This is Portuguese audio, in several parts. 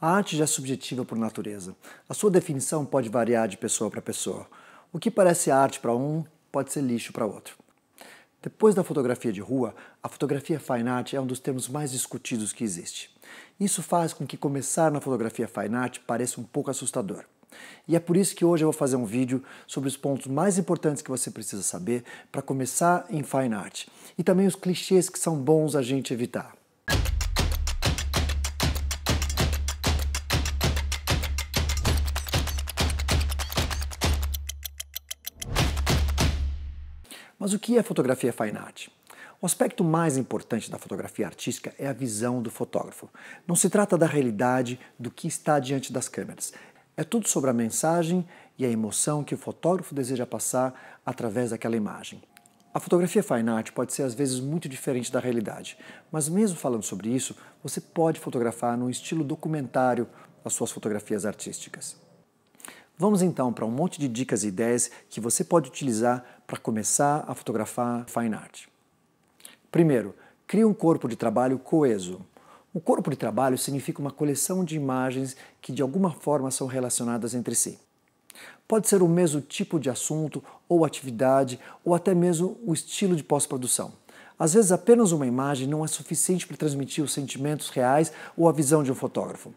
A arte já é subjetiva por natureza. A sua definição pode variar de pessoa para pessoa. O que parece arte para um pode ser lixo para outro. Depois da fotografia de rua, a fotografia fine art é um dos termos mais discutidos que existe. Isso faz com que começar na fotografia fine art pareça um pouco assustador. E é por isso que hoje eu vou fazer um vídeo sobre os pontos mais importantes que você precisa saber para começar em fine art e também os clichês que são bons a gente evitar. Mas o que é fotografia fine art? O aspecto mais importante da fotografia artística é a visão do fotógrafo. Não se trata da realidade do que está diante das câmeras. É tudo sobre a mensagem e a emoção que o fotógrafo deseja passar através daquela imagem. A fotografia fine art pode ser às vezes muito diferente da realidade, mas mesmo falando sobre isso, você pode fotografar num estilo documentário as suas fotografias artísticas. Vamos então para um monte de dicas e ideias que você pode utilizar para começar a fotografar fine art? Primeiro, crie um corpo de trabalho coeso. O corpo de trabalho significa uma coleção de imagens que de alguma forma são relacionadas entre si. Pode ser o mesmo tipo de assunto ou atividade ou até mesmo o estilo de pós-produção. Às vezes, apenas uma imagem não é suficiente para transmitir os sentimentos reais ou a visão de um fotógrafo.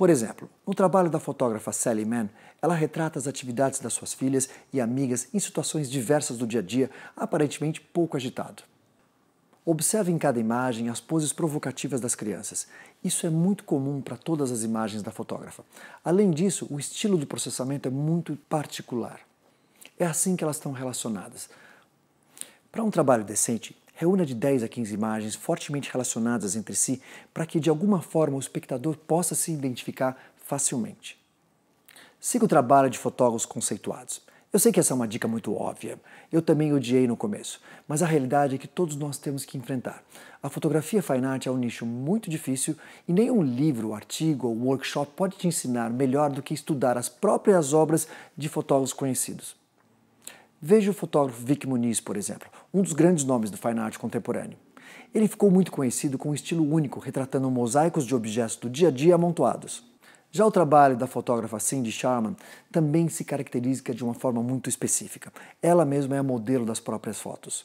Por exemplo, no trabalho da fotógrafa Sally Mann, ela retrata as atividades das suas filhas e amigas em situações diversas do dia a dia, aparentemente pouco agitado. Observe em cada imagem as poses provocativas das crianças. Isso é muito comum para todas as imagens da fotógrafa. Além disso, o estilo do processamento é muito particular. É assim que elas estão relacionadas. Para um trabalho decente, Reúna de 10 a 15 imagens fortemente relacionadas entre si para que, de alguma forma, o espectador possa se identificar facilmente. Siga o trabalho de fotógrafos conceituados. Eu sei que essa é uma dica muito óbvia. Eu também odiei no começo, mas a realidade é que todos nós temos que enfrentar. A fotografia fine art é um nicho muito difícil e nenhum livro, artigo ou workshop pode te ensinar melhor do que estudar as próprias obras de fotógrafos conhecidos. Veja o fotógrafo Vic Muniz, por exemplo, um dos grandes nomes do fine art contemporâneo. Ele ficou muito conhecido com um estilo único, retratando mosaicos de objetos do dia a dia amontoados. Já o trabalho da fotógrafa Cindy Sharman também se caracteriza de uma forma muito específica. Ela mesma é a modelo das próprias fotos.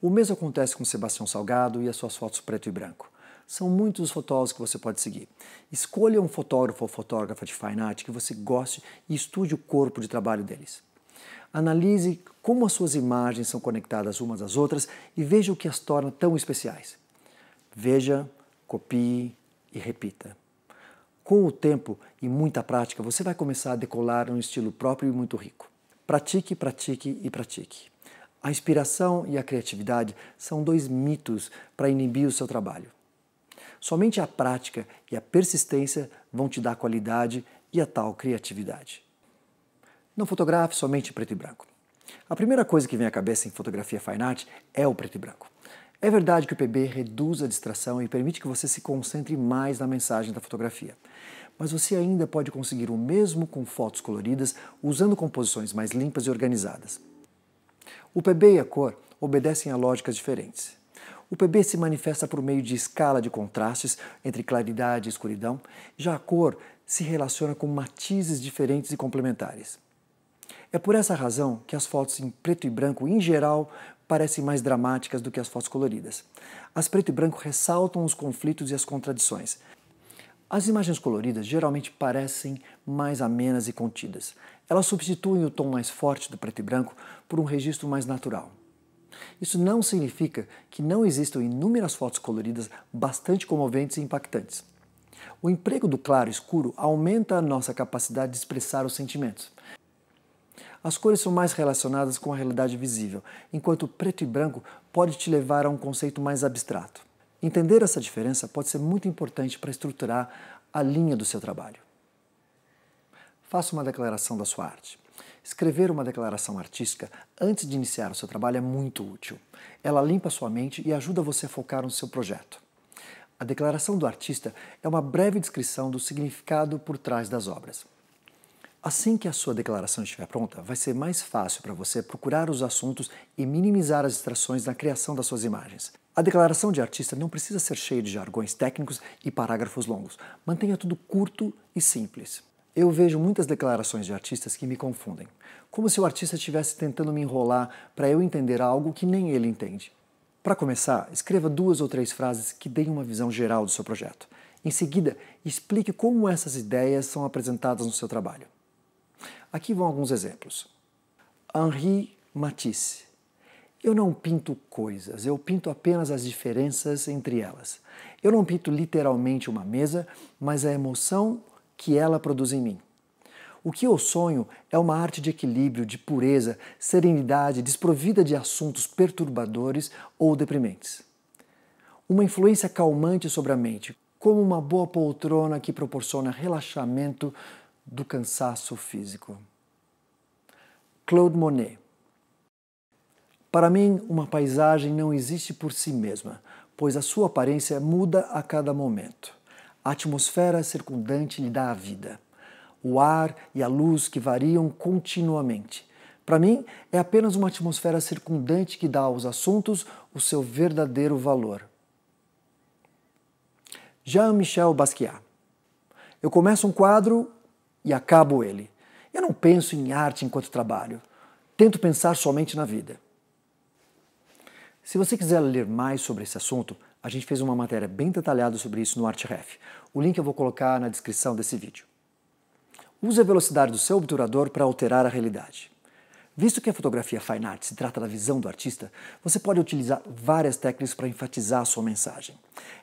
O mesmo acontece com Sebastião Salgado e as suas fotos preto e branco. São muitos os fotógrafos que você pode seguir. Escolha um fotógrafo ou fotógrafa de fine art que você goste e estude o corpo de trabalho deles. Analise como as suas imagens são conectadas umas às outras e veja o que as torna tão especiais. Veja, copie e repita. Com o tempo e muita prática, você vai começar a decolar um estilo próprio e muito rico. Pratique, pratique e pratique. A inspiração e a criatividade são dois mitos para inibir o seu trabalho. Somente a prática e a persistência vão te dar qualidade e a tal criatividade. Não fotografe somente preto e branco. A primeira coisa que vem à cabeça em fotografia fine art é o preto e branco. É verdade que o PB reduz a distração e permite que você se concentre mais na mensagem da fotografia. Mas você ainda pode conseguir o mesmo com fotos coloridas, usando composições mais limpas e organizadas. O PB e a cor obedecem a lógicas diferentes. O PB se manifesta por meio de escala de contrastes entre claridade e escuridão, já a cor se relaciona com matizes diferentes e complementares. É por essa razão que as fotos em preto e branco, em geral, parecem mais dramáticas do que as fotos coloridas. As preto e branco ressaltam os conflitos e as contradições. As imagens coloridas geralmente parecem mais amenas e contidas. Elas substituem o tom mais forte do preto e branco por um registro mais natural. Isso não significa que não existam inúmeras fotos coloridas bastante comoventes e impactantes. O emprego do claro e escuro aumenta a nossa capacidade de expressar os sentimentos. As cores são mais relacionadas com a realidade visível, enquanto preto e branco pode te levar a um conceito mais abstrato. Entender essa diferença pode ser muito importante para estruturar a linha do seu trabalho. Faça uma declaração da sua arte. Escrever uma declaração artística antes de iniciar o seu trabalho é muito útil. Ela limpa sua mente e ajuda você a focar no seu projeto. A declaração do artista é uma breve descrição do significado por trás das obras. Assim que a sua declaração estiver pronta, vai ser mais fácil para você procurar os assuntos e minimizar as distrações na criação das suas imagens. A declaração de artista não precisa ser cheia de jargões técnicos e parágrafos longos. Mantenha tudo curto e simples. Eu vejo muitas declarações de artistas que me confundem, como se o artista estivesse tentando me enrolar para eu entender algo que nem ele entende. Para começar, escreva duas ou três frases que deem uma visão geral do seu projeto. Em seguida, explique como essas ideias são apresentadas no seu trabalho. Aqui vão alguns exemplos. Henri Matisse. Eu não pinto coisas, eu pinto apenas as diferenças entre elas. Eu não pinto literalmente uma mesa, mas a emoção que ela produz em mim. O que eu sonho é uma arte de equilíbrio, de pureza, serenidade, desprovida de assuntos perturbadores ou deprimentes. Uma influência calmante sobre a mente, como uma boa poltrona que proporciona relaxamento do cansaço físico. Claude Monet. Para mim, uma paisagem não existe por si mesma, pois a sua aparência muda a cada momento. A atmosfera circundante lhe dá a vida. O ar e a luz que variam continuamente. Para mim, é apenas uma atmosfera circundante que dá aos assuntos o seu verdadeiro valor. Jean-Michel Basquiat. Eu começo um quadro e acabo ele. Eu não penso em arte enquanto trabalho. Tento pensar somente na vida. Se você quiser ler mais sobre esse assunto, a gente fez uma matéria bem detalhada sobre isso no ArtRef. O link eu vou colocar na descrição desse vídeo. Use a velocidade do seu obturador para alterar a realidade. Visto que a fotografia fine art se trata da visão do artista, você pode utilizar várias técnicas para enfatizar a sua mensagem.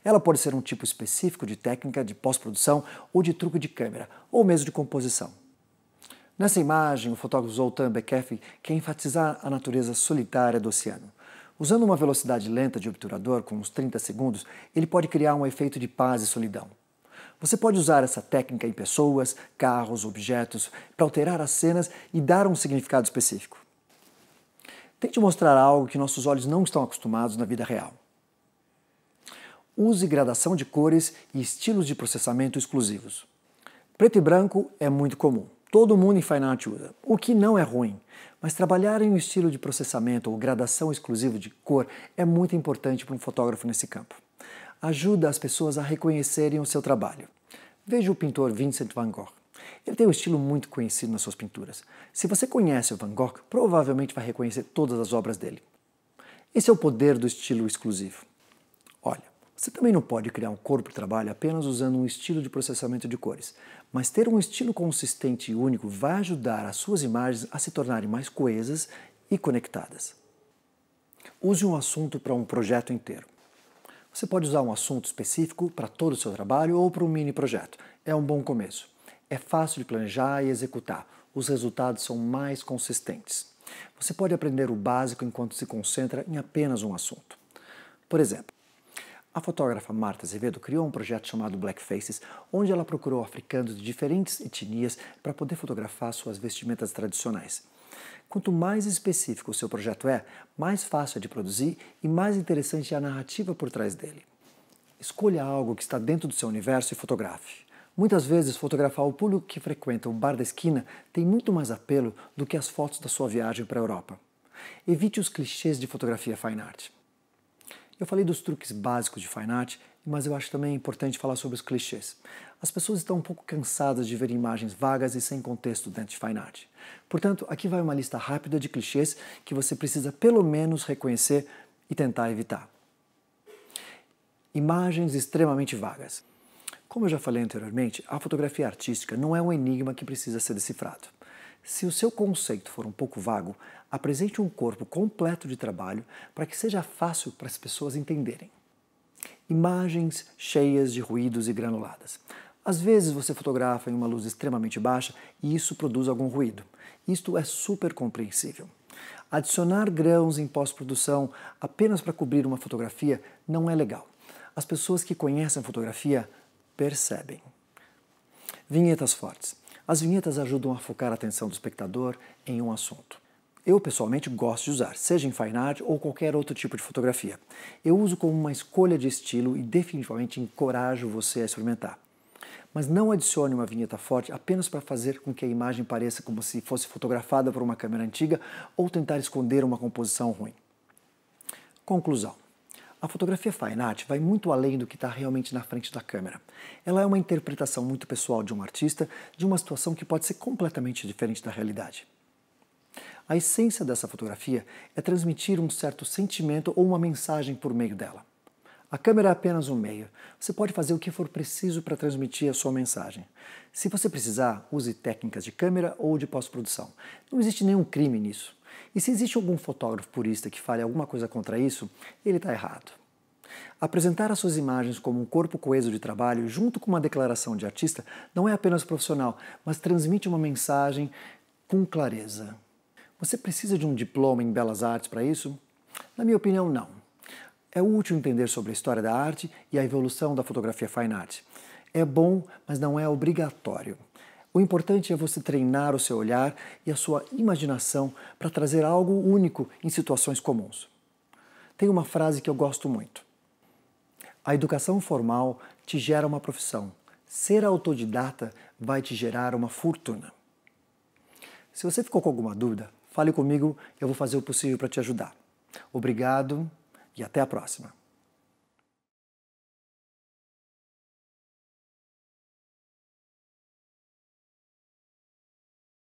Ela pode ser um tipo específico de técnica de pós-produção ou de truque de câmera, ou mesmo de composição. Nessa imagem, o fotógrafo Zoltan Bekef quer enfatizar a natureza solitária do oceano. Usando uma velocidade lenta de obturador, com uns 30 segundos, ele pode criar um efeito de paz e solidão. Você pode usar essa técnica em pessoas, carros, objetos, para alterar as cenas e dar um significado específico. Tente mostrar algo que nossos olhos não estão acostumados na vida real. Use gradação de cores e estilos de processamento exclusivos. Preto e branco é muito comum. Todo mundo em Fine Art usa, o que não é ruim, mas trabalhar em um estilo de processamento ou gradação exclusiva de cor é muito importante para um fotógrafo nesse campo ajuda as pessoas a reconhecerem o seu trabalho. Veja o pintor Vincent van Gogh. Ele tem um estilo muito conhecido nas suas pinturas. Se você conhece o Van Gogh, provavelmente vai reconhecer todas as obras dele. Esse é o poder do estilo exclusivo. Olha, você também não pode criar um corpo de trabalho apenas usando um estilo de processamento de cores, mas ter um estilo consistente e único vai ajudar as suas imagens a se tornarem mais coesas e conectadas. Use um assunto para um projeto inteiro. Você pode usar um assunto específico para todo o seu trabalho ou para um mini projeto. É um bom começo. É fácil de planejar e executar. Os resultados são mais consistentes. Você pode aprender o básico enquanto se concentra em apenas um assunto. Por exemplo, a fotógrafa Marta Azevedo criou um projeto chamado Black Faces, onde ela procurou africanos de diferentes etnias para poder fotografar suas vestimentas tradicionais. Quanto mais específico o seu projeto é, mais fácil é de produzir e mais interessante é a narrativa por trás dele. Escolha algo que está dentro do seu universo e fotografe. Muitas vezes, fotografar o público que frequenta o bar da esquina tem muito mais apelo do que as fotos da sua viagem para a Europa. Evite os clichês de fotografia fine art. Eu falei dos truques básicos de fine art, mas eu acho também importante falar sobre os clichês. As pessoas estão um pouco cansadas de ver imagens vagas e sem contexto dentro de fine art. Portanto, aqui vai uma lista rápida de clichês que você precisa pelo menos reconhecer e tentar evitar. Imagens extremamente vagas. Como eu já falei anteriormente, a fotografia artística não é um enigma que precisa ser decifrado. Se o seu conceito for um pouco vago, apresente um corpo completo de trabalho para que seja fácil para as pessoas entenderem. Imagens cheias de ruídos e granuladas. Às vezes você fotografa em uma luz extremamente baixa e isso produz algum ruído. Isto é super compreensível. Adicionar grãos em pós-produção apenas para cobrir uma fotografia não é legal. As pessoas que conhecem fotografia percebem. Vinhetas fortes. As vinhetas ajudam a focar a atenção do espectador em um assunto. Eu pessoalmente gosto de usar, seja em fine art ou qualquer outro tipo de fotografia. Eu uso como uma escolha de estilo e definitivamente encorajo você a experimentar. Mas não adicione uma vinheta forte apenas para fazer com que a imagem pareça como se fosse fotografada por uma câmera antiga ou tentar esconder uma composição ruim. Conclusão. A fotografia fine art vai muito além do que está realmente na frente da câmera. Ela é uma interpretação muito pessoal de um artista de uma situação que pode ser completamente diferente da realidade. A essência dessa fotografia é transmitir um certo sentimento ou uma mensagem por meio dela. A câmera é apenas um meio. Você pode fazer o que for preciso para transmitir a sua mensagem. Se você precisar, use técnicas de câmera ou de pós-produção. Não existe nenhum crime nisso. E se existe algum fotógrafo purista que fale alguma coisa contra isso, ele está errado. Apresentar as suas imagens como um corpo coeso de trabalho, junto com uma declaração de artista, não é apenas profissional, mas transmite uma mensagem com clareza. Você precisa de um diploma em belas artes para isso? Na minha opinião, não. É útil entender sobre a história da arte e a evolução da fotografia fine art. É bom, mas não é obrigatório. O importante é você treinar o seu olhar e a sua imaginação para trazer algo único em situações comuns. Tem uma frase que eu gosto muito: A educação formal te gera uma profissão, ser autodidata vai te gerar uma fortuna. Se você ficou com alguma dúvida, fale comigo, eu vou fazer o possível para te ajudar. Obrigado e até a próxima.